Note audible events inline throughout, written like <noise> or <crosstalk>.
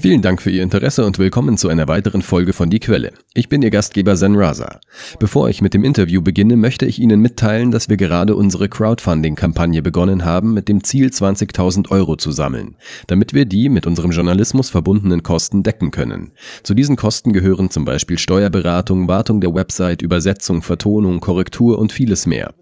Vielen Dank für Ihr Interesse und willkommen zu einer weiteren Folge von Die Quelle. Ich bin Ihr Gastgeber Zen Raza. Bevor ich mit dem Interview beginne, möchte ich Ihnen mitteilen, dass wir gerade unsere Crowdfunding-Kampagne begonnen haben mit dem Ziel, 20.000 Euro zu sammeln, damit wir die mit unserem Journalismus verbundenen Kosten decken können. Zu diesen Kosten gehören zum Beispiel Steuerberatung, Wartung der Website, Übersetzung, Vertonung, Korrektur und vieles mehr.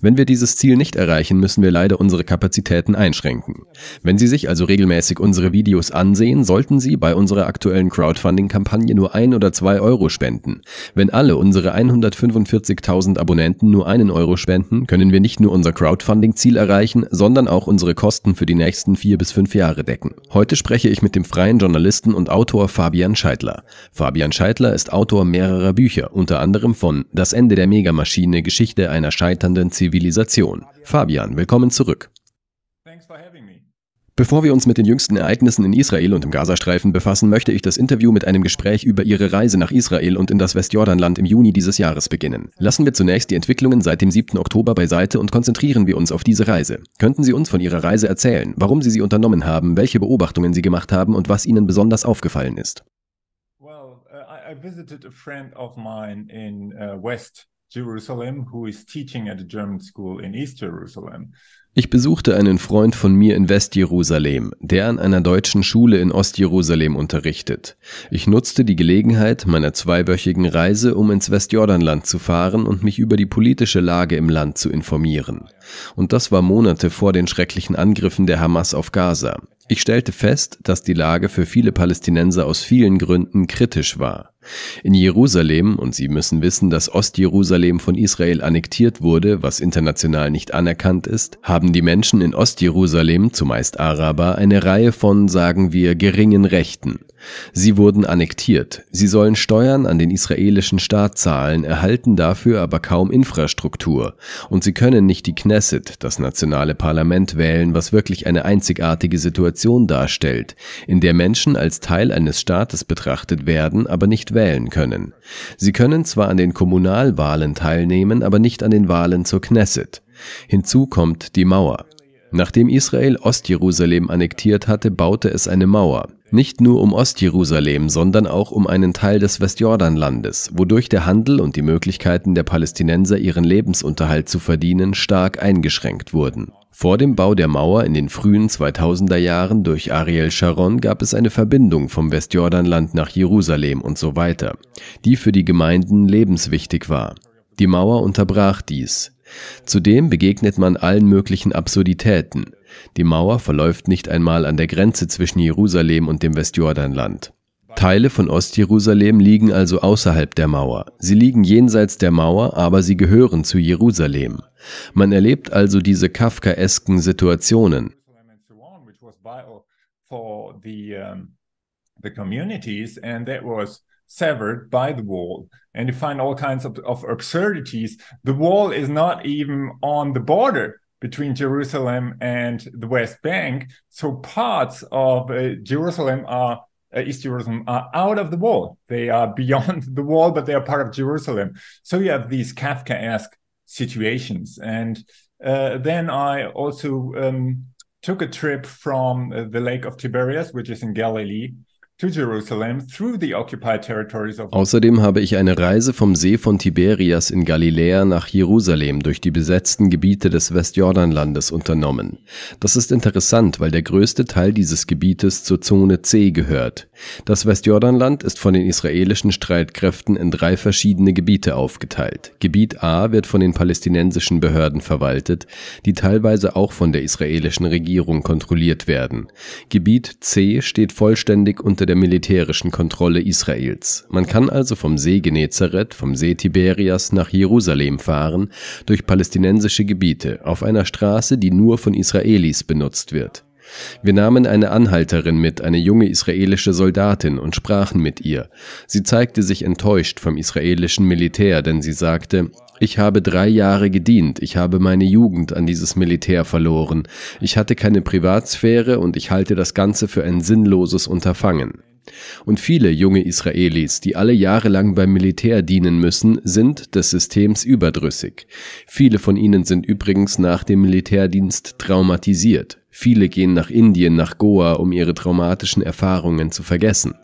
Wenn wir dieses Ziel nicht erreichen, müssen wir leider unsere Kapazitäten einschränken. Wenn Sie sich also regelmäßig unsere Videos ansehen, sollten Sie bei unserer aktuellen Crowdfunding-Kampagne nur ein oder zwei Euro spenden spenden. Wenn alle unsere 145.000 Abonnenten nur einen Euro spenden, können wir nicht nur unser Crowdfunding-Ziel erreichen, sondern auch unsere Kosten für die nächsten vier bis fünf Jahre decken. Heute spreche ich mit dem freien Journalisten und Autor Fabian Scheidler. Fabian Scheidler ist Autor mehrerer Bücher, unter anderem von Das Ende der Megamaschine, Geschichte einer scheiternden Zivilisation. Fabian, willkommen zurück. Bevor wir uns mit den jüngsten Ereignissen in Israel und im Gazastreifen befassen, möchte ich das Interview mit einem Gespräch über Ihre Reise nach Israel und in das Westjordanland im Juni dieses Jahres beginnen. Lassen wir zunächst die Entwicklungen seit dem 7. Oktober beiseite und konzentrieren wir uns auf diese Reise. Könnten Sie uns von Ihrer Reise erzählen, warum Sie sie unternommen haben, welche Beobachtungen Sie gemacht haben und was Ihnen besonders aufgefallen ist? Well, uh, I visited a friend of mine in uh, West Jerusalem who is teaching at a German school in East Jerusalem. Ich besuchte einen Freund von mir in Westjerusalem, der an einer deutschen Schule in Ostjerusalem unterrichtet. Ich nutzte die Gelegenheit meiner zweiwöchigen Reise, um ins Westjordanland zu fahren und mich über die politische Lage im Land zu informieren. Und das war Monate vor den schrecklichen Angriffen der Hamas auf Gaza. Ich stellte fest, dass die Lage für viele Palästinenser aus vielen Gründen kritisch war. In Jerusalem, und Sie müssen wissen, dass Ostjerusalem von Israel annektiert wurde, was international nicht anerkannt ist, haben haben die Menschen in Ostjerusalem, zumeist Araber, eine Reihe von, sagen wir, geringen Rechten. Sie wurden annektiert, sie sollen Steuern an den israelischen Staat zahlen, erhalten dafür aber kaum Infrastruktur, und sie können nicht die Knesset, das nationale Parlament, wählen, was wirklich eine einzigartige Situation darstellt, in der Menschen als Teil eines Staates betrachtet werden, aber nicht wählen können. Sie können zwar an den Kommunalwahlen teilnehmen, aber nicht an den Wahlen zur Knesset. Hinzu kommt die Mauer. Nachdem Israel Ostjerusalem annektiert hatte, baute es eine Mauer, nicht nur um Ostjerusalem, sondern auch um einen Teil des Westjordanlandes, wodurch der Handel und die Möglichkeiten der Palästinenser, ihren Lebensunterhalt zu verdienen, stark eingeschränkt wurden. Vor dem Bau der Mauer in den frühen 2000er Jahren durch Ariel Sharon gab es eine Verbindung vom Westjordanland nach Jerusalem und so weiter, die für die Gemeinden lebenswichtig war. Die Mauer unterbrach dies. Zudem begegnet man allen möglichen Absurditäten. Die Mauer verläuft nicht einmal an der Grenze zwischen Jerusalem und dem Westjordanland. Teile von Ostjerusalem liegen also außerhalb der Mauer. Sie liegen jenseits der Mauer, aber sie gehören zu Jerusalem. Man erlebt also diese kafkaesken Situationen. For the, um, the communities, and that was severed by the wall and you find all kinds of, of absurdities the wall is not even on the border between jerusalem and the west bank so parts of uh, jerusalem are uh, East Jerusalem are out of the wall. They are <laughs> beyond the wall, but they are part of Jerusalem. So you have these Kafkaesque situations. And uh, then I also um, took a trip from uh, the Lake of Tiberias, which is in Galilee, Außerdem habe ich eine Reise vom See von Tiberias in Galiläa nach Jerusalem durch die besetzten Gebiete des Westjordanlandes unternommen. Das ist interessant, weil der größte Teil dieses Gebietes zur Zone C gehört. Das Westjordanland ist von den israelischen Streitkräften in drei verschiedene Gebiete aufgeteilt. Gebiet A wird von den palästinensischen Behörden verwaltet, die teilweise auch von der israelischen Regierung kontrolliert werden. Gebiet C steht vollständig unter der der militärischen Kontrolle Israels. Man kann also vom See Genezareth, vom See Tiberias nach Jerusalem fahren, durch palästinensische Gebiete, auf einer Straße, die nur von Israelis benutzt wird. Wir nahmen eine Anhalterin mit, eine junge israelische Soldatin, und sprachen mit ihr. Sie zeigte sich enttäuscht vom israelischen Militär, denn sie sagte, ich habe drei Jahre gedient, ich habe meine Jugend an dieses Militär verloren, ich hatte keine Privatsphäre und ich halte das Ganze für ein sinnloses Unterfangen. Und viele junge Israelis, die alle jahrelang beim Militär dienen müssen, sind des Systems überdrüssig. Viele von ihnen sind übrigens nach dem Militärdienst traumatisiert. Viele gehen nach Indien, nach Goa, um ihre traumatischen Erfahrungen zu vergessen.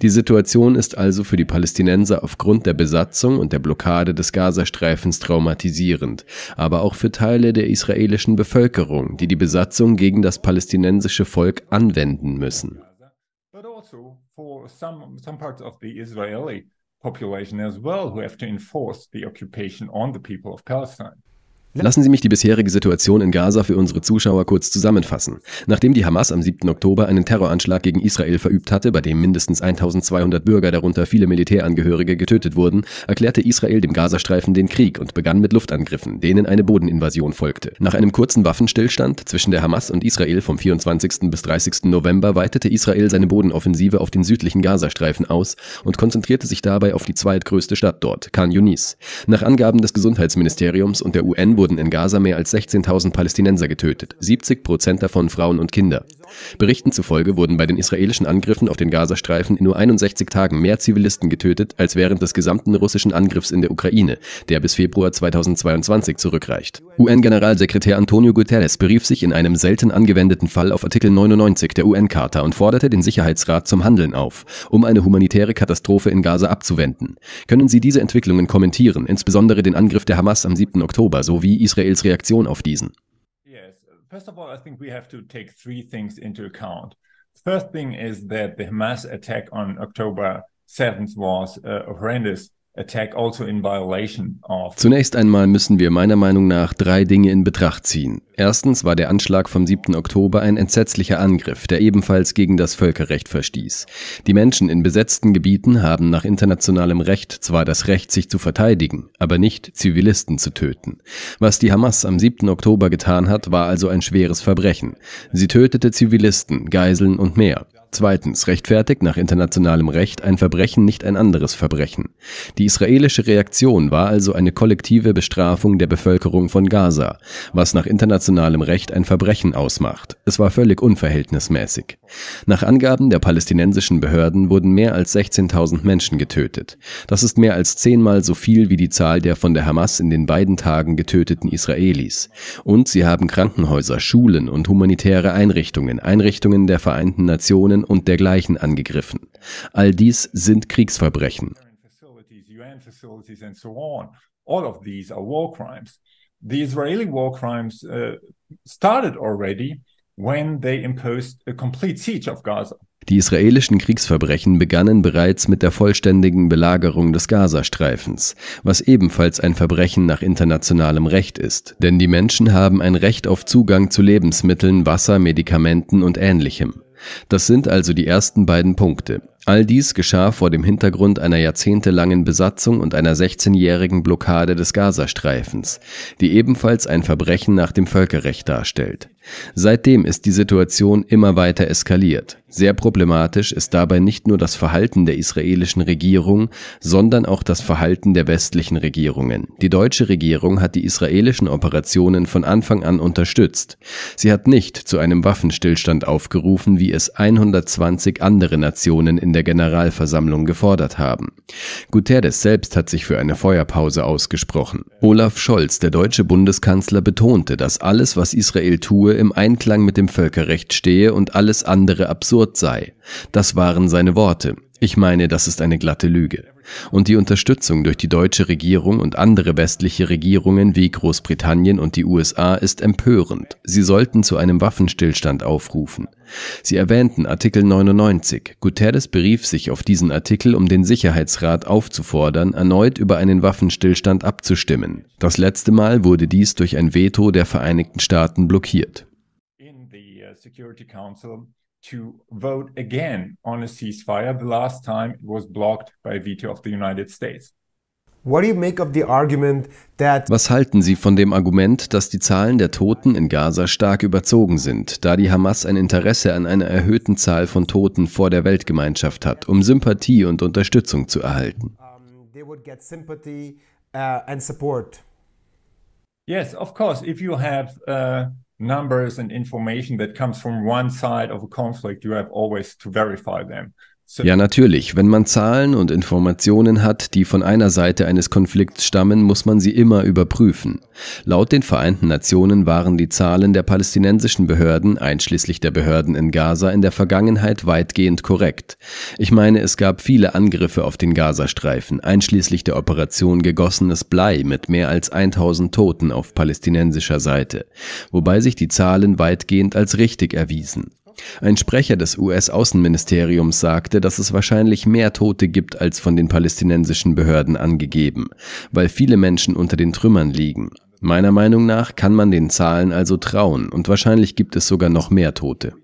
Die Situation ist also für die Palästinenser aufgrund der Besatzung und der Blockade des Gazastreifens traumatisierend, aber auch für Teile der israelischen Bevölkerung, die die Besatzung gegen das palästinensische Volk anwenden müssen. some some parts of the Israeli population as well who have to enforce the occupation on the people of Palestine. Lassen Sie mich die bisherige Situation in Gaza für unsere Zuschauer kurz zusammenfassen. Nachdem die Hamas am 7. Oktober einen Terroranschlag gegen Israel verübt hatte, bei dem mindestens 1200 Bürger, darunter viele Militärangehörige, getötet wurden, erklärte Israel dem Gazastreifen den Krieg und begann mit Luftangriffen, denen eine Bodeninvasion folgte. Nach einem kurzen Waffenstillstand zwischen der Hamas und Israel vom 24. bis 30. November weitete Israel seine Bodenoffensive auf den südlichen Gazastreifen aus und konzentrierte sich dabei auf die zweitgrößte Stadt dort, Khan Yunis. Nach Angaben des Gesundheitsministeriums und der UN wurden in Gaza mehr als 16.000 Palästinenser getötet, 70 Prozent davon Frauen und Kinder. Berichten zufolge wurden bei den israelischen Angriffen auf den Gazastreifen in nur 61 Tagen mehr Zivilisten getötet als während des gesamten russischen Angriffs in der Ukraine, der bis Februar 2022 zurückreicht. UN-Generalsekretär Antonio Guterres berief sich in einem selten angewendeten Fall auf Artikel 99 der UN-Charta und forderte den Sicherheitsrat zum Handeln auf, um eine humanitäre Katastrophe in Gaza abzuwenden. Können Sie diese Entwicklungen kommentieren, insbesondere den Angriff der Hamas am 7. Oktober sowie Israels Reaktion auf diesen? first of all, I think we have to take three things into account. First thing is that the Hamas attack on October 7th was uh, horrendous Also Zunächst einmal müssen wir meiner Meinung nach drei Dinge in Betracht ziehen. Erstens war der Anschlag vom 7. Oktober ein entsetzlicher Angriff, der ebenfalls gegen das Völkerrecht verstieß. Die Menschen in besetzten Gebieten haben nach internationalem Recht zwar das Recht, sich zu verteidigen, aber nicht Zivilisten zu töten. Was die Hamas am 7. Oktober getan hat, war also ein schweres Verbrechen. Sie tötete Zivilisten, Geiseln und mehr. Zweitens rechtfertigt nach internationalem Recht ein Verbrechen nicht ein anderes Verbrechen. Die israelische Reaktion war also eine kollektive Bestrafung der Bevölkerung von Gaza, was nach internationalem Recht ein Verbrechen ausmacht. Es war völlig unverhältnismäßig. Nach Angaben der palästinensischen Behörden wurden mehr als 16.000 Menschen getötet. Das ist mehr als zehnmal so viel wie die Zahl der von der Hamas in den beiden Tagen getöteten Israelis. Und sie haben Krankenhäuser, Schulen und humanitäre Einrichtungen, Einrichtungen der Vereinten Nationen und dergleichen angegriffen. All dies sind Kriegsverbrechen. The Israeli war crimes uh, started already when they imposed a complete siege of Gaza. Die israelischen Kriegsverbrechen begannen bereits mit der vollständigen Belagerung des Gazastreifens, was ebenfalls ein Verbrechen nach internationalem Recht ist, denn die Menschen haben ein Recht auf Zugang zu Lebensmitteln, Wasser, Medikamenten und ähnlichem. Das sind also die ersten beiden Punkte. All dies geschah vor dem Hintergrund einer jahrzehntelangen Besatzung und einer 16-jährigen Blockade des Gazastreifens, die ebenfalls ein Verbrechen nach dem Völkerrecht darstellt. Seitdem ist die Situation immer weiter eskaliert. Sehr problematisch ist dabei nicht nur das Verhalten der israelischen Regierung, sondern auch das Verhalten der westlichen Regierungen. Die deutsche Regierung hat die israelischen Operationen von Anfang an unterstützt. Sie hat nicht zu einem Waffenstillstand aufgerufen, wie es 120 andere Nationen in in der Generalversammlung gefordert haben. Guterres selbst hat sich für eine Feuerpause ausgesprochen. Olaf Scholz, der deutsche Bundeskanzler, betonte, dass alles, was Israel tue, im Einklang mit dem Völkerrecht stehe und alles andere absurd sei. Das waren seine Worte. Ich meine, das ist eine glatte Lüge und die Unterstützung durch die deutsche Regierung und andere westliche Regierungen wie Großbritannien und die USA ist empörend. Sie sollten zu einem Waffenstillstand aufrufen. Sie erwähnten Artikel 99. Guterres berief sich auf diesen Artikel, um den Sicherheitsrat aufzufordern, erneut über einen Waffenstillstand abzustimmen. Das letzte Mal wurde dies durch ein Veto der Vereinigten Staaten blockiert. In the uh, Security to vote again on a ceasefire. The last time it was blocked by a veto of the United States. Was halten Sie von dem Argument, dass die Zahlen der Toten in Gaza stark überzogen sind, da die Hamas ein Interesse an einer erhöhten Zahl von Toten vor der Weltgemeinschaft hat, um Sympathie und Unterstützung zu erhalten? Uh, yes, of course, if you have uh numbers and information that comes from one side of a conflict, you have always to verify them. Ja, natürlich. Wenn man Zahlen und Informationen hat, die von einer Seite eines Konflikts stammen, muss man sie immer überprüfen. Laut den Vereinten Nationen waren die Zahlen der palästinensischen Behörden, einschließlich der Behörden in Gaza, in der Vergangenheit weitgehend korrekt. Ich meine, es gab viele Angriffe auf den Gazastreifen, einschließlich der Operation Gegossenes Blei mit mehr als 1000 Toten auf palästinensischer Seite, wobei sich die Zahlen weitgehend als richtig erwiesen. Ein Sprecher des US-Außenministeriums sagte, dass es wahrscheinlich mehr Tote gibt als von den palästinensischen Behörden angegeben, weil viele Menschen unter den Trümmern liegen. Meiner Meinung nach kann man den Zahlen also trauen und wahrscheinlich gibt es sogar noch mehr Tote.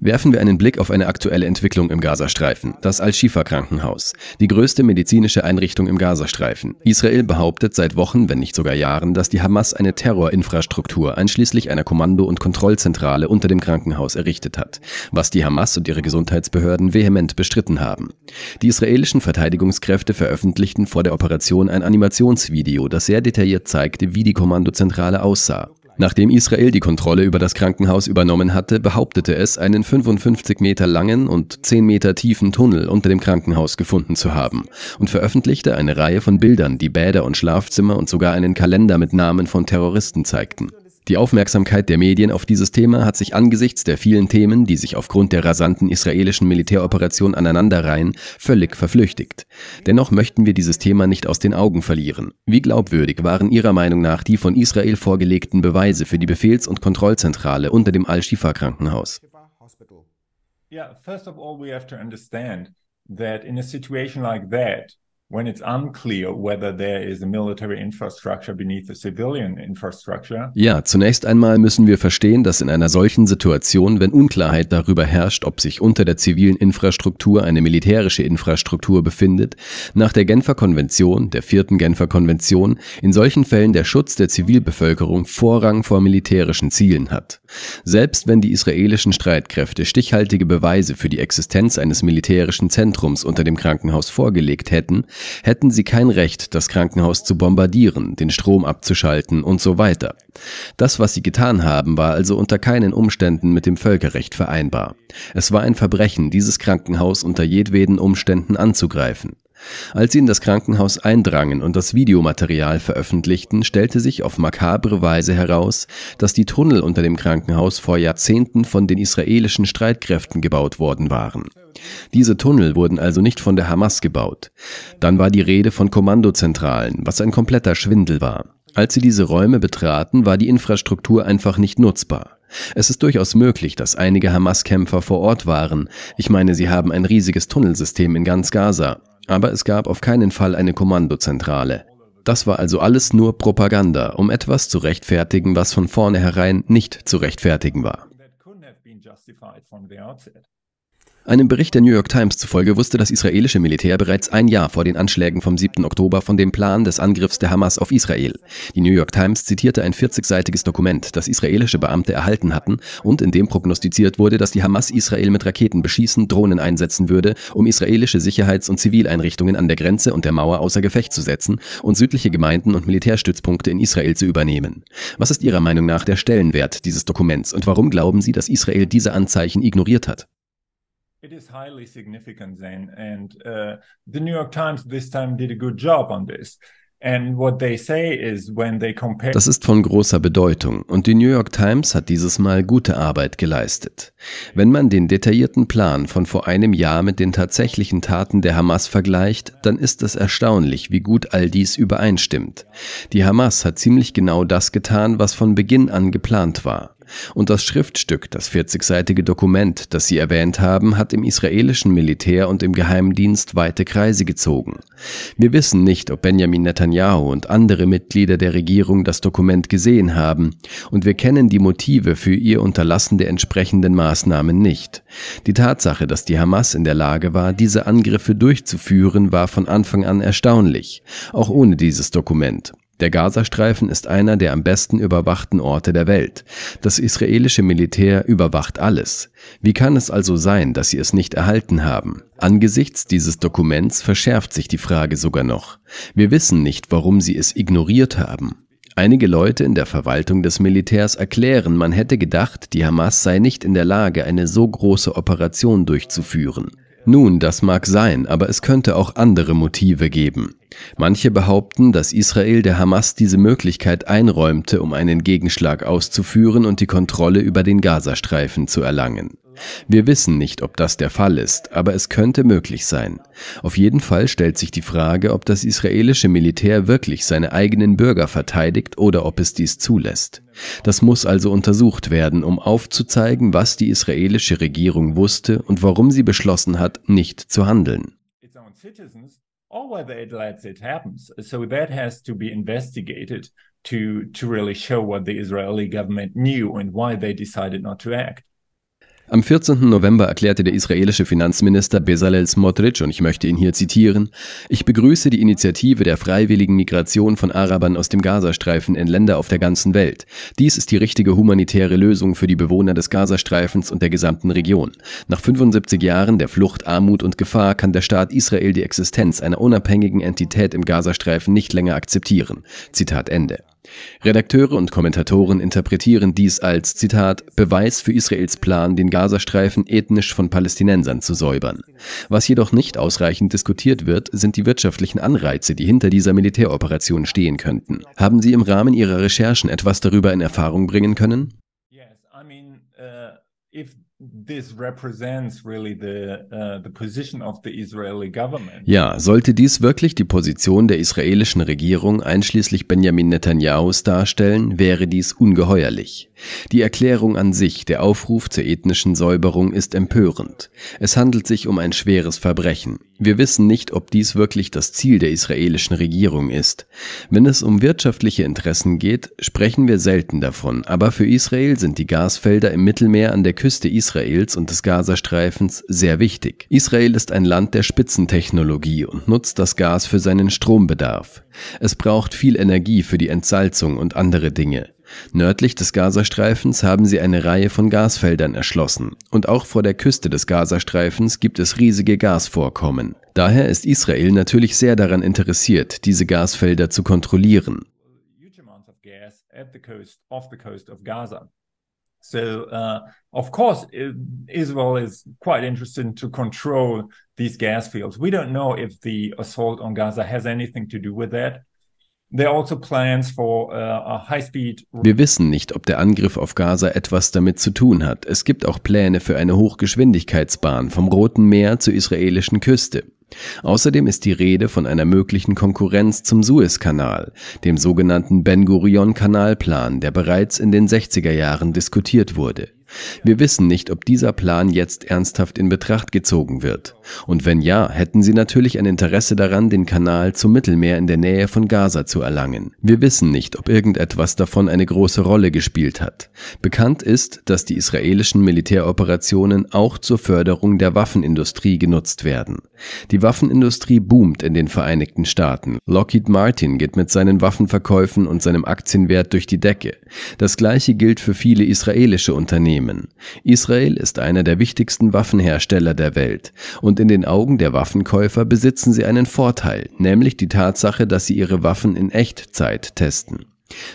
Werfen wir einen Blick auf eine aktuelle Entwicklung im Gazastreifen, das Al-Shifa-Krankenhaus, die größte medizinische Einrichtung im Gazastreifen. Israel behauptet seit Wochen, wenn nicht sogar Jahren, dass die Hamas eine Terrorinfrastruktur einschließlich einer Kommando- und Kontrollzentrale unter dem Krankenhaus errichtet hat, was die Hamas und ihre Gesundheitsbehörden vehement bestritten haben. Die israelischen Verteidigungskräfte veröffentlichten vor der Operation ein Animationsvideo, das sehr detailliert zeigte, wie die Kommandozentrale aussah. Nachdem Israel die Kontrolle über das Krankenhaus übernommen hatte, behauptete es, einen 55 Meter langen und 10 Meter tiefen Tunnel unter dem Krankenhaus gefunden zu haben und veröffentlichte eine Reihe von Bildern, die Bäder und Schlafzimmer und sogar einen Kalender mit Namen von Terroristen zeigten. Die Aufmerksamkeit der Medien auf dieses Thema hat sich angesichts der vielen Themen, die sich aufgrund der rasanten israelischen Militäroperation aneinanderreihen, völlig verflüchtigt. Dennoch möchten wir dieses Thema nicht aus den Augen verlieren. Wie glaubwürdig waren Ihrer Meinung nach die von Israel vorgelegten Beweise für die Befehls- und Kontrollzentrale unter dem Al-Shifa-Krankenhaus? Yeah, first of all, we have to understand that in a situation like that, when it's unclear whether there is a military infrastructure beneath a civilian infrastructure. Ja, zunächst einmal müssen wir verstehen, dass in einer solchen Situation, wenn Unklarheit darüber herrscht, ob sich unter der zivilen Infrastruktur eine militärische Infrastruktur befindet, nach der Genfer Konvention, der vierten Genfer Konvention, in solchen Fällen der Schutz der Zivilbevölkerung Vorrang vor militärischen Zielen hat. Selbst wenn die israelischen Streitkräfte stichhaltige Beweise für die Existenz eines militärischen Zentrums unter dem Krankenhaus vorgelegt hätten, hätten sie kein Recht, das Krankenhaus zu bombardieren, den Strom abzuschalten und so weiter. Das, was sie getan haben, war also unter keinen Umständen mit dem Völkerrecht vereinbar. Es war ein Verbrechen, dieses Krankenhaus unter jedweden Umständen anzugreifen. Als sie in das Krankenhaus eindrangen und das Videomaterial veröffentlichten, stellte sich auf makabre Weise heraus, dass die Tunnel unter dem Krankenhaus vor Jahrzehnten von den israelischen Streitkräften gebaut worden waren. Diese Tunnel wurden also nicht von der Hamas gebaut. Dann war die Rede von Kommandozentralen, was ein kompletter Schwindel war. Als sie diese Räume betraten, war die Infrastruktur einfach nicht nutzbar. Es ist durchaus möglich, dass einige Hamas-Kämpfer vor Ort waren. Ich meine, sie haben ein riesiges Tunnelsystem in ganz Gaza. Aber es gab auf keinen Fall eine Kommandozentrale. Das war also alles nur Propaganda, um etwas zu rechtfertigen, was von vornherein nicht zu rechtfertigen war. Einem Bericht der New York Times zufolge wusste das israelische Militär bereits ein Jahr vor den Anschlägen vom 7. Oktober von dem Plan des Angriffs der Hamas auf Israel. Die New York Times zitierte ein 40-seitiges Dokument, das israelische Beamte erhalten hatten und in dem prognostiziert wurde, dass die Hamas Israel mit Raketen beschießen, Drohnen einsetzen würde, um israelische Sicherheits- und Zivileinrichtungen an der Grenze und der Mauer außer Gefecht zu setzen und südliche Gemeinden und Militärstützpunkte in Israel zu übernehmen. Was ist Ihrer Meinung nach der Stellenwert dieses Dokuments und warum glauben Sie, dass Israel diese Anzeichen ignoriert hat? It is highly significant, Zane. And uh, the New York Times this time did a good job on this. Das ist von großer Bedeutung und die New York Times hat dieses Mal gute Arbeit geleistet. Wenn man den detaillierten Plan von vor einem Jahr mit den tatsächlichen Taten der Hamas vergleicht, dann ist es erstaunlich, wie gut all dies übereinstimmt. Die Hamas hat ziemlich genau das getan, was von Beginn an geplant war. Und das Schriftstück, das 40-seitige Dokument, das Sie erwähnt haben, hat im israelischen Militär und im Geheimdienst weite Kreise gezogen. Wir wissen nicht, ob Benjamin Netanyahu und andere Mitglieder der Regierung das Dokument gesehen haben, und wir kennen die Motive für ihr Unterlassen der entsprechenden Maßnahmen nicht. Die Tatsache, dass die Hamas in der Lage war, diese Angriffe durchzuführen, war von Anfang an erstaunlich, auch ohne dieses Dokument. Der Gazastreifen ist einer der am besten überwachten Orte der Welt. Das israelische Militär überwacht alles. Wie kann es also sein, dass sie es nicht erhalten haben? Angesichts dieses Dokuments verschärft sich die Frage sogar noch. Wir wissen nicht, warum sie es ignoriert haben. Einige Leute in der Verwaltung des Militärs erklären, man hätte gedacht, die Hamas sei nicht in der Lage, eine so große Operation durchzuführen. Nun, das mag sein, aber es könnte auch andere Motive geben. Manche behaupten, dass Israel der Hamas diese Möglichkeit einräumte, um einen Gegenschlag auszuführen und die Kontrolle über den Gazastreifen zu erlangen. Wir wissen nicht, ob das der Fall ist, aber es könnte möglich sein. Auf jeden Fall stellt sich die Frage, ob das israelische Militär wirklich seine eigenen Bürger verteidigt oder ob es dies zulässt. Das muss also untersucht werden, um aufzuzeigen, was die israelische Regierung wusste und warum sie beschlossen hat, nicht zu handeln. to to really show what the Israeli government knew and why they decided not to act. Am 14. November erklärte der israelische Finanzminister Bezalel Smotrich, und ich möchte ihn hier zitieren, ich begrüße die Initiative der freiwilligen Migration von Arabern aus dem Gazastreifen in Länder auf der ganzen Welt. Dies ist die richtige humanitäre Lösung für die Bewohner des Gazastreifens und der gesamten Region. Nach 75 Jahren der Flucht, Armut und Gefahr kann der Staat Israel die Existenz einer unabhängigen Entität im Gazastreifen nicht länger akzeptieren. Zitat Ende. Redakteure und Kommentatoren interpretieren dies als, Zitat, Beweis für Israels Plan, den Gazastreifen ethnisch von Palästinensern zu säubern. Was jedoch nicht ausreichend diskutiert wird, sind die wirtschaftlichen Anreize, die hinter dieser Militäroperation stehen könnten. Haben Sie im Rahmen Ihrer Recherchen etwas darüber in Erfahrung bringen können? Yes, I mean, uh, Uh, ja, sollte dies wirklich die Position der israelischen Regierung einschließlich Benjamin Netanjahus darstellen, wäre dies ungeheuerlich. Die Erklärung an sich, der Aufruf zur ethnischen Säuberung ist empörend. Es handelt sich um ein schweres Verbrechen. Wir wissen nicht, ob dies wirklich das Ziel der israelischen Regierung ist. Wenn es um wirtschaftliche Interessen geht, sprechen wir selten davon, aber für Israel sind die Gasfelder im Mittelmeer an der Küste Israels Israels und des Gazastreifens sehr wichtig. Israel ist ein Land der Spitzentechnologie und nutzt das Gas für seinen Strombedarf. Es braucht viel Energie für die Entsalzung und andere Dinge. Nördlich des Gazastreifens haben sie eine Reihe von Gasfeldern erschlossen und auch vor der Küste des Gazastreifens gibt es riesige Gasvorkommen. Daher ist Israel natürlich sehr daran interessiert, diese Gasfelder zu kontrollieren. So, uh, of course, uh, Israel is quite interested to control these gas fields. We don't know if the assault on Gaza has anything to do with that. Also uh, Wir wissen nicht, ob der Angriff auf Gaza etwas damit zu tun hat. Es gibt auch Pläne für eine Hochgeschwindigkeitsbahn vom Roten Meer zur israelischen Küste. Außerdem ist die Rede von einer möglichen Konkurrenz zum Suezkanal, dem sogenannten Ben-Gurion-Kanalplan, der bereits in den 60er Jahren diskutiert wurde wir wissen nicht, ob dieser Plan jetzt ernsthaft in Betracht gezogen wird. Und wenn ja, hätten sie natürlich ein Interesse daran, den Kanal zum Mittelmeer in der Nähe von Gaza zu erlangen. Wir wissen nicht, ob irgendetwas davon eine große Rolle gespielt hat. Bekannt ist, dass die israelischen Militäroperationen auch zur Förderung der Waffenindustrie genutzt werden. Die Waffenindustrie boomt in den Vereinigten Staaten. Lockheed Martin geht mit seinen Waffenverkäufen und seinem Aktienwert durch die Decke. Das gleiche gilt für viele israelische Unternehmen. Unternehmen. Israel ist einer der wichtigsten Waffenhersteller der Welt und in den Augen der Waffenkäufer besitzen sie einen Vorteil, nämlich die Tatsache, dass sie ihre Waffen in Echtzeit testen.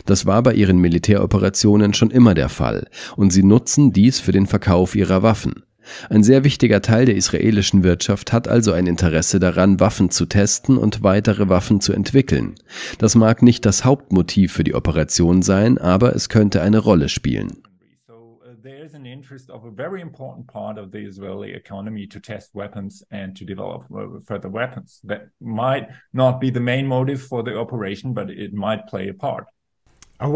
Das war bei ihren Militäroperationen schon immer der Fall, und sie nutzen dies für den Verkauf ihrer Waffen. Ein sehr wichtiger Teil der israelischen Wirtschaft hat also ein Interesse daran, Waffen zu testen und weitere Waffen zu entwickeln. Das mag nicht das Hauptmotiv für die Operation sein, aber es könnte eine Rolle spielen. there's an interest of a very important part of the Israeli economy to test weapons and to develop uh, further weapons. That might not be the main motive for the operation, but it might play a part.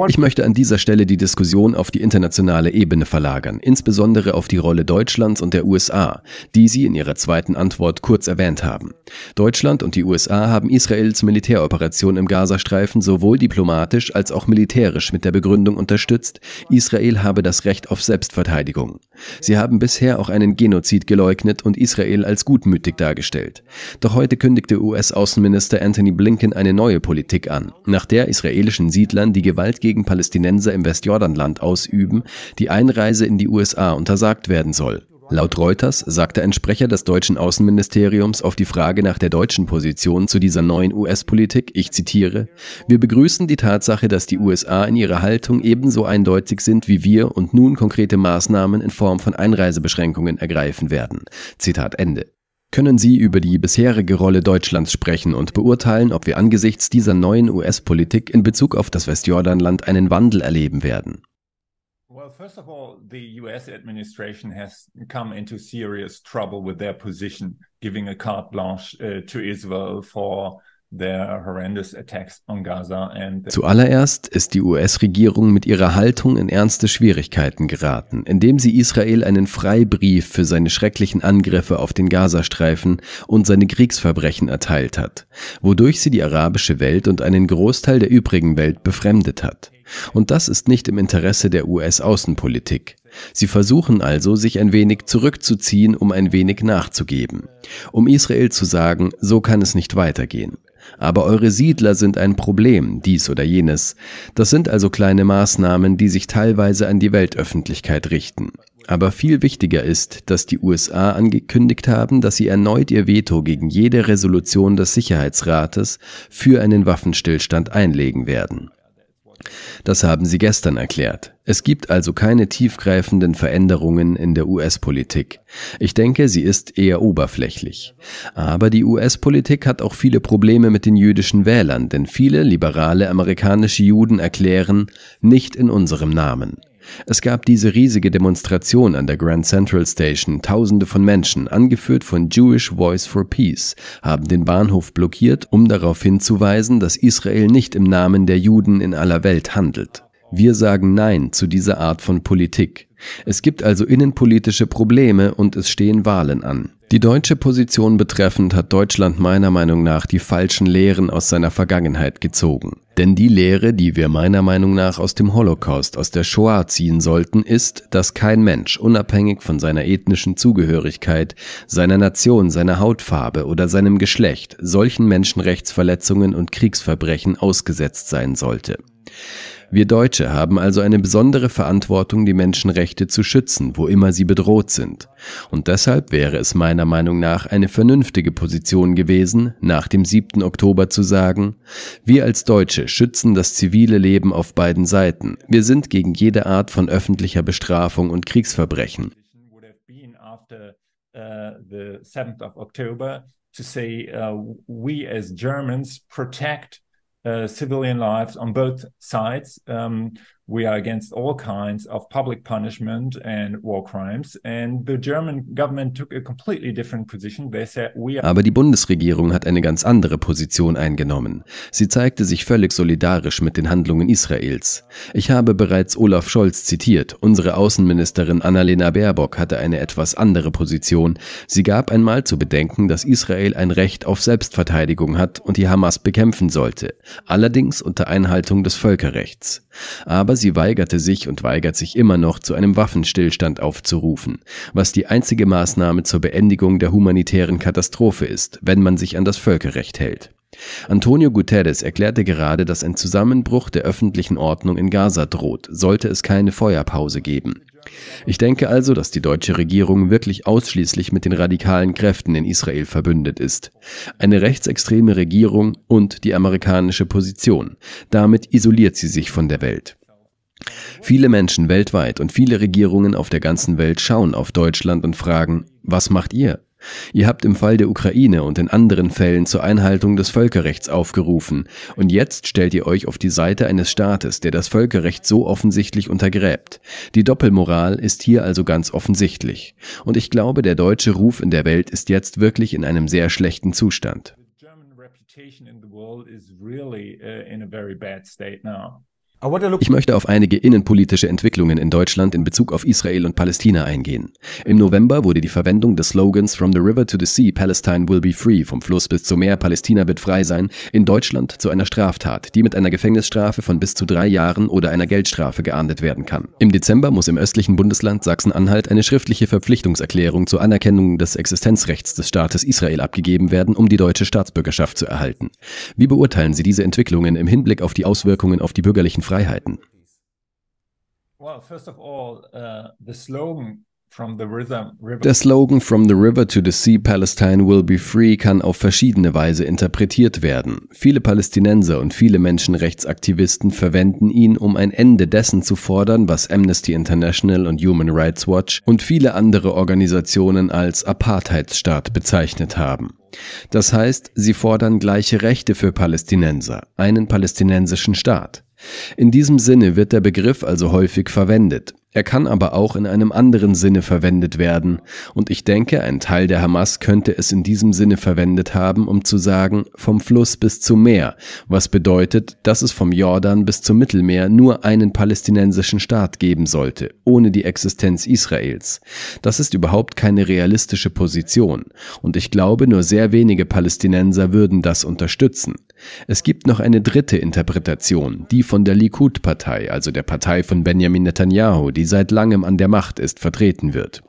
Ich möchte an dieser Stelle die Diskussion auf die internationale Ebene verlagern, insbesondere auf die Rolle Deutschlands und der USA, die Sie in Ihrer zweiten Antwort kurz erwähnt haben. Deutschland und die USA haben Israels Militäroperation im Gazastreifen sowohl diplomatisch als auch militärisch mit der Begründung unterstützt, Israel habe das Recht auf Selbstverteidigung. Sie haben bisher auch einen Genozid geleugnet und Israel als gutmütig dargestellt. Doch heute kündigte US-Außenminister Anthony Blinken eine neue Politik an, nach der israelischen Siedlern die Gewalt Gewalt gegen Palästinenser im Westjordanland ausüben, die Einreise in die USA untersagt werden soll. Laut Reuters sagte ein Sprecher des deutschen Außenministeriums auf die Frage nach der deutschen Position zu dieser neuen US-Politik, ich zitiere, Wir begrüßen die Tatsache, dass die USA in ihrer Haltung ebenso eindeutig sind wie wir und nun konkrete Maßnahmen in Form von Einreisebeschränkungen ergreifen werden. Zitat Ende können Sie über die bisherige Rolle Deutschlands sprechen und beurteilen, ob wir angesichts dieser neuen US-Politik in Bezug auf das Westjordanland einen Wandel erleben werden? Well, Zuallererst ist die US-Regierung mit ihrer Haltung in ernste Schwierigkeiten geraten, indem sie Israel einen Freibrief für seine schrecklichen Angriffe auf den Gazastreifen und seine Kriegsverbrechen erteilt hat, wodurch sie die arabische Welt und einen Großteil der übrigen Welt befremdet hat. Und das ist nicht im Interesse der US-Außenpolitik. Sie versuchen also, sich ein wenig zurückzuziehen, um ein wenig nachzugeben, um Israel zu sagen, so kann es nicht weitergehen. Aber eure Siedler sind ein Problem, dies oder jenes. Das sind also kleine Maßnahmen, die sich teilweise an die Weltöffentlichkeit richten. Aber viel wichtiger ist, dass die USA angekündigt haben, dass sie erneut ihr Veto gegen jede Resolution des Sicherheitsrates für einen Waffenstillstand einlegen werden. Das haben sie gestern erklärt. Es gibt also keine tiefgreifenden Veränderungen in der US-Politik. Ich denke, sie ist eher oberflächlich. Aber die US-Politik hat auch viele Probleme mit den jüdischen Wählern, denn viele liberale amerikanische Juden erklären, nicht in unserem Namen. Es gab diese riesige Demonstration an der Grand Central Station. Tausende von Menschen, angeführt von Jewish Voice for Peace, haben den Bahnhof blockiert, um darauf hinzuweisen, dass Israel nicht im Namen der Juden in aller Welt handelt. Wir sagen Nein zu dieser Art von Politik. Es gibt also innenpolitische Probleme und es stehen Wahlen an. Die deutsche Position betreffend hat Deutschland meiner Meinung nach die falschen Lehren aus seiner Vergangenheit gezogen. Denn die Lehre, die wir meiner Meinung nach aus dem Holocaust, aus der Shoah ziehen sollten, ist, dass kein Mensch, unabhängig von seiner ethnischen Zugehörigkeit, seiner Nation, seiner Hautfarbe oder seinem Geschlecht, solchen Menschenrechtsverletzungen und Kriegsverbrechen ausgesetzt sein sollte. Wir Deutsche haben also eine besondere Verantwortung, die Menschenrechte zu schützen, wo immer sie bedroht sind. Und deshalb wäre es meiner Meinung nach eine vernünftige Position gewesen, nach dem 7. Oktober zu sagen, wir als Deutsche schützen das zivile Leben auf beiden Seiten. Wir sind gegen jede Art von öffentlicher Bestrafung und Kriegsverbrechen. To say, uh, we as Germans protect Uh, civilian lives on both sides. Um, we are against all kinds of public punishment and war crimes. And the German government took a completely different position. They said we Aber die Bundesregierung hat eine ganz andere Position eingenommen. Sie zeigte sich völlig solidarisch mit den Handlungen Israels. Ich habe bereits Olaf Scholz zitiert. Unsere Außenministerin Annalena Baerbock hatte eine etwas andere Position. Sie gab einmal zu bedenken, dass Israel ein Recht auf Selbstverteidigung hat und die Hamas bekämpfen sollte. Allerdings unter Einhaltung des Völkerrechts. Aber sie weigerte sich und weigert sich immer noch, zu einem Waffenstillstand aufzurufen, was die einzige Maßnahme zur Beendigung der humanitären Katastrophe ist, wenn man sich an das Völkerrecht hält. Antonio Guterres erklärte gerade, dass ein Zusammenbruch der öffentlichen Ordnung in Gaza droht, sollte es keine Feuerpause geben. Ich denke also, dass die deutsche Regierung wirklich ausschließlich mit den radikalen Kräften in Israel verbündet ist. Eine rechtsextreme Regierung und die amerikanische Position. Damit isoliert sie sich von der Welt. Viele Menschen weltweit und viele Regierungen auf der ganzen Welt schauen auf Deutschland und fragen, was macht ihr? Ihr habt im Fall der Ukraine und in anderen Fällen zur Einhaltung des Völkerrechts aufgerufen, und jetzt stellt ihr euch auf die Seite eines Staates, der das Völkerrecht so offensichtlich untergräbt. Die Doppelmoral ist hier also ganz offensichtlich, und ich glaube, der deutsche Ruf in der Welt ist jetzt wirklich in einem sehr schlechten Zustand. The German reputation in the world is really uh, in a very bad state now. Ich möchte auf einige innenpolitische Entwicklungen in Deutschland in Bezug auf Israel und Palästina eingehen. Im November wurde die Verwendung des Slogans From the River to the Sea, Palestine will be free, vom Fluss bis zum Meer, Palästina wird frei sein, in Deutschland zu einer Straftat, die mit einer Gefängnisstrafe von bis zu drei Jahren oder einer Geldstrafe geahndet werden kann. Im Dezember muss im östlichen Bundesland Sachsen-Anhalt eine schriftliche Verpflichtungserklärung zur Anerkennung des Existenzrechts des Staates Israel abgegeben werden, um die deutsche Staatsbürgerschaft zu erhalten. Wie beurteilen Sie diese Entwicklungen im Hinblick auf die Auswirkungen auf die bürgerlichen Freiheiten. Uh, Der Slogan From the River to the Sea Palestine will be free kann auf verschiedene Weise interpretiert werden. Viele Palästinenser und viele Menschenrechtsaktivisten verwenden ihn, um ein Ende dessen zu fordern, was Amnesty International und Human Rights Watch und viele andere Organisationen als Apartheidsstaat bezeichnet haben. Das heißt, sie fordern gleiche Rechte für Palästinenser, einen palästinensischen Staat. In diesem Sinne wird der Begriff also häufig verwendet. Er kann aber auch in einem anderen Sinne verwendet werden, und ich denke, ein Teil der Hamas könnte es in diesem Sinne verwendet haben, um zu sagen, vom Fluss bis zum Meer, was bedeutet, dass es vom Jordan bis zum Mittelmeer nur einen palästinensischen Staat geben sollte, ohne die Existenz Israels. Das ist überhaupt keine realistische Position, und ich glaube, nur sehr wenige Palästinenser würden das unterstützen. Es gibt noch eine dritte Interpretation, die von der Likud-Partei, also der Partei von Benjamin Netanyahu, die seit langem an der Macht ist, vertreten wird.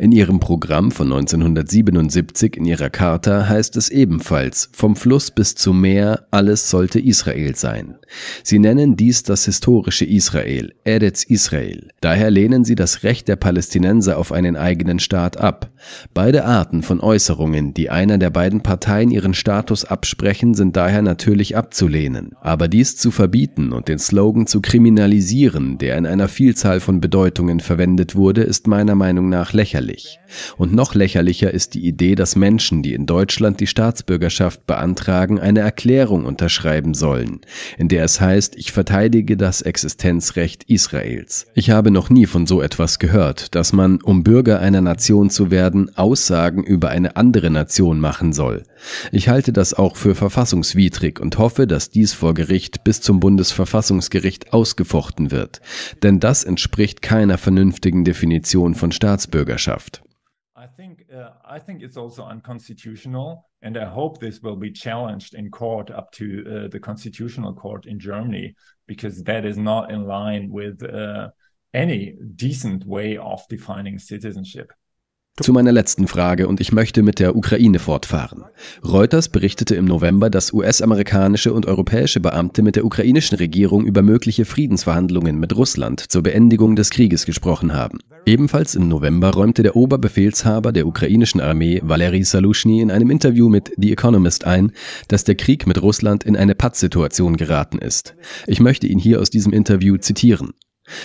In ihrem Programm von 1977 in ihrer Charta heißt es ebenfalls, vom Fluss bis zum Meer, alles sollte Israel sein. Sie nennen dies das historische Israel, Eretz Israel. Daher lehnen sie das Recht der Palästinenser auf einen eigenen Staat ab. Beide Arten von Äußerungen, die einer der beiden Parteien ihren Status absprechen, sind daher natürlich abzulehnen. Aber dies zu verbieten und den Slogan zu kriminalisieren, der in einer Vielzahl von Bedeutungen verwendet wurde, ist meiner Meinung nach nach lächerlich. Und noch lächerlicher ist die Idee, dass Menschen, die in Deutschland die Staatsbürgerschaft beantragen, eine Erklärung unterschreiben sollen, in der es heißt, ich verteidige das Existenzrecht Israels. Ich habe noch nie von so etwas gehört, dass man, um Bürger einer Nation zu werden, Aussagen über eine andere Nation machen soll. Ich halte das auch für verfassungswidrig und hoffe, dass dies vor Gericht bis zum Bundesverfassungsgericht ausgefochten wird, denn das entspricht keiner vernünftigen Definition von Staatsbürgerschaft. I think, uh, I think it's also unconstitutional, and I hope in court up to uh, the constitutional in Germany, because that is not in line with uh, any decent way of defining citizenship. Zu meiner letzten Frage und ich möchte mit der Ukraine fortfahren. Reuters berichtete im November, dass US-amerikanische und europäische Beamte mit der ukrainischen Regierung über mögliche Friedensverhandlungen mit Russland zur Beendigung des Krieges gesprochen haben. Ebenfalls im November räumte der Oberbefehlshaber der ukrainischen Armee Valery Salushny in einem Interview mit The Economist ein, dass der Krieg mit Russland in eine Pattsituation geraten ist. Ich möchte ihn hier aus diesem Interview zitieren.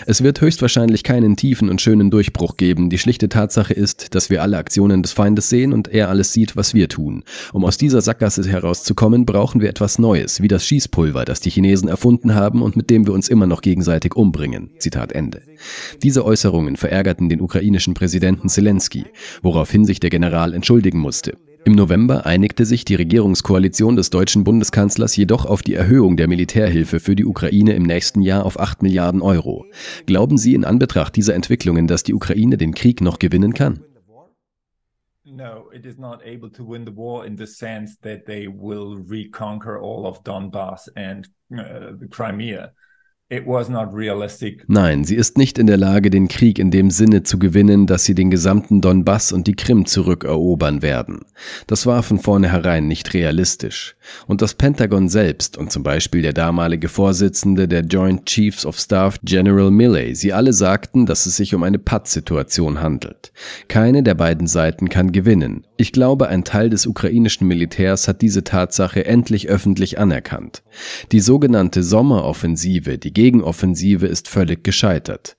Es wird höchstwahrscheinlich keinen tiefen und schönen Durchbruch geben. Die schlichte Tatsache ist, dass wir alle Aktionen des Feindes sehen und er alles sieht, was wir tun. Um aus dieser Sackgasse herauszukommen, brauchen wir etwas Neues, wie das Schießpulver, das die Chinesen erfunden haben und mit dem wir uns immer noch gegenseitig umbringen. Zitat Ende. Diese Äußerungen verärgerten den ukrainischen Präsidenten Zelensky, woraufhin sich der General entschuldigen musste. Im November einigte sich die Regierungskoalition des deutschen Bundeskanzlers jedoch auf die Erhöhung der Militärhilfe für die Ukraine im nächsten Jahr auf 8 Milliarden Euro. Glauben Sie in Anbetracht dieser Entwicklungen, dass die Ukraine den Krieg noch gewinnen kann? No, it is not able to win in the sense that they will Donbass and uh, Crimea. It was not realistic. Nein, sie ist nicht in der Lage, den Krieg in dem Sinne zu gewinnen, dass sie den gesamten Donbass und die Krim zurückerobern werden. Das war von vornherein nicht realistisch. Und das Pentagon selbst und zum Beispiel der damalige Vorsitzende der Joint Chiefs of Staff, General Milley, sie alle sagten, dass es sich um eine Pattsituation handelt. Keine der beiden Seiten kann gewinnen. Ich glaube, ein Teil des ukrainischen Militärs hat diese Tatsache endlich öffentlich anerkannt. Die sogenannte Sommeroffensive, die Gegenoffensive ist völlig gescheitert.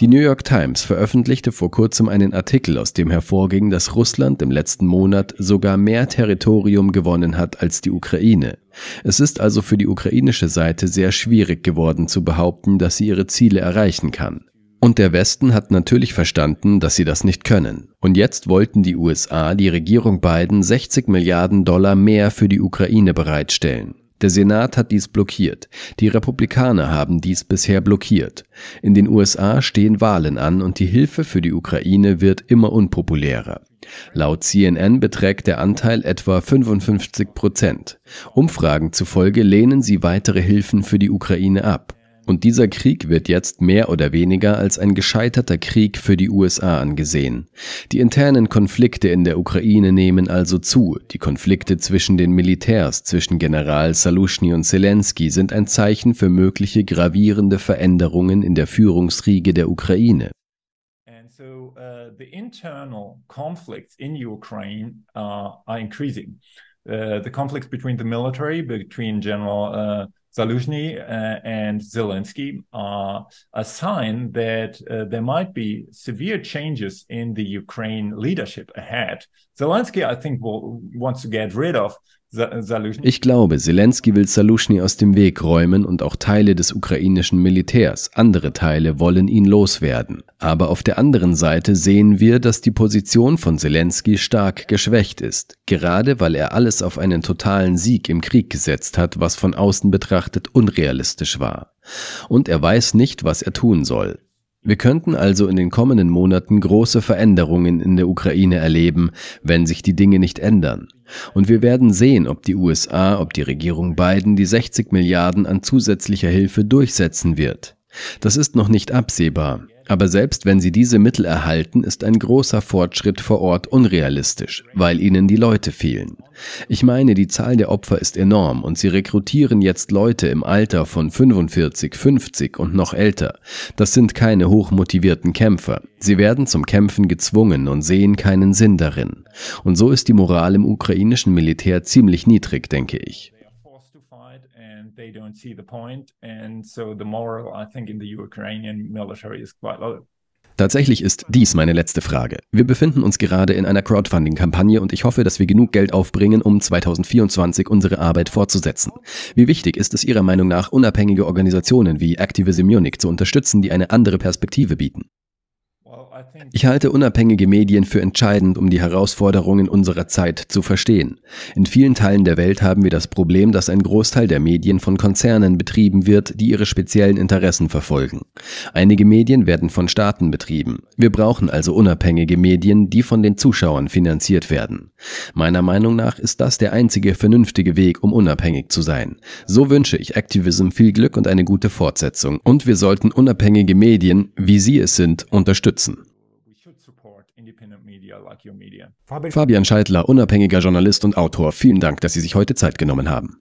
Die New York Times veröffentlichte vor kurzem einen Artikel, aus dem hervorging, dass Russland im letzten Monat sogar mehr Territorium gewonnen hat als die Ukraine. Es ist also für die ukrainische Seite sehr schwierig geworden zu behaupten, dass sie ihre Ziele erreichen kann. Und der Westen hat natürlich verstanden, dass sie das nicht können. Und jetzt wollten die USA die Regierung Biden 60 Milliarden Dollar mehr für die Ukraine bereitstellen. Der Senat hat dies blockiert. Die Republikaner haben dies bisher blockiert. In den USA stehen Wahlen an und die Hilfe für die Ukraine wird immer unpopulärer. Laut CNN beträgt der Anteil etwa 55 Prozent. Umfragen zufolge lehnen sie weitere Hilfen für die Ukraine ab. Und dieser Krieg wird jetzt mehr oder weniger als ein gescheiterter Krieg für die USA angesehen. Die internen Konflikte in der Ukraine nehmen also zu. Die Konflikte zwischen den Militärs, zwischen General Salushny und Zelensky sind ein Zeichen für mögliche gravierende Veränderungen in der Führungsriege der Ukraine. So, uh, the internal conflicts in Ukraine uh, are increasing. Uh, the conflicts between the military, between General uh, Zaluzhny uh, and Zelensky are a sign that uh, there might be severe changes in the Ukraine leadership ahead. Zelensky, I think, will, wants to get rid of Äh, Salushny. Ich glaube, Zelensky will Salushny aus dem Weg räumen und auch Teile des ukrainischen Militärs. Andere Teile wollen ihn loswerden. Aber auf der anderen Seite sehen wir, dass die Position von Zelensky stark geschwächt ist, gerade weil er alles auf einen totalen Sieg im Krieg gesetzt hat, was von außen betrachtet unrealistisch war. Und er weiß nicht, was er tun soll. Wir könnten also in den kommenden Monaten große Veränderungen in der Ukraine erleben, wenn sich die Dinge nicht ändern. Und wir werden sehen, ob die USA, ob die Regierung Biden die 60 Milliarden an zusätzlicher Hilfe durchsetzen wird. Das ist noch nicht absehbar. Aber selbst wenn sie diese Mittel erhalten, ist ein großer Fortschritt vor Ort unrealistisch, weil ihnen die Leute fehlen. Ich meine, die Zahl der Opfer ist enorm und sie rekrutieren jetzt Leute im Alter von 45, 50 und noch älter. Das sind keine hochmotivierten Kämpfer. Sie werden zum Kämpfen gezwungen und sehen keinen Sinn darin. Und so ist die Moral im ukrainischen Militär ziemlich niedrig, denke ich they don't see the point. And so the moral, I think, in the Ukrainian military is quite low. Tatsächlich ist dies meine letzte Frage. Wir befinden uns gerade in einer Crowdfunding-Kampagne und ich hoffe, dass wir genug Geld aufbringen, um 2024 unsere Arbeit fortzusetzen. Wie wichtig ist es Ihrer Meinung nach, unabhängige Organisationen wie Activism Munich zu unterstützen, die eine andere Perspektive bieten? Ich halte unabhängige Medien für entscheidend, um die Herausforderungen unserer Zeit zu verstehen. In vielen Teilen der Welt haben wir das Problem, dass ein Großteil der Medien von Konzernen betrieben wird, die ihre speziellen Interessen verfolgen. Einige Medien werden von Staaten betrieben. Wir brauchen also unabhängige Medien, die von den Zuschauern finanziert werden. Meiner Meinung nach ist das der einzige vernünftige Weg, um unabhängig zu sein. So wünsche ich Activism viel Glück und eine gute Fortsetzung. Und wir sollten unabhängige Medien, wie sie es sind, unterstützen. Fabian Scheidler, unabhängiger Journalist und Autor, vielen Dank, dass Sie sich heute Zeit genommen haben.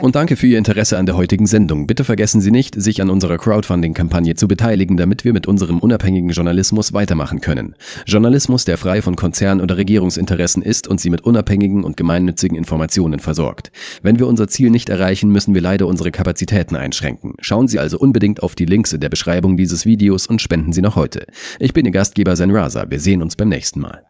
Und danke für Ihr Interesse an der heutigen Sendung. Bitte vergessen Sie nicht, sich an unserer Crowdfunding-Kampagne zu beteiligen, damit wir mit unserem unabhängigen Journalismus weitermachen können. Journalismus, der frei von Konzern- oder Regierungsinteressen ist und Sie mit unabhängigen und gemeinnützigen Informationen versorgt. Wenn wir unser Ziel nicht erreichen, müssen wir leider unsere Kapazitäten einschränken. Schauen Sie also unbedingt auf die Links in der Beschreibung dieses Videos und spenden Sie noch heute. Ich bin Ihr Gastgeber Senraza. Wir sehen uns beim nächsten Mal.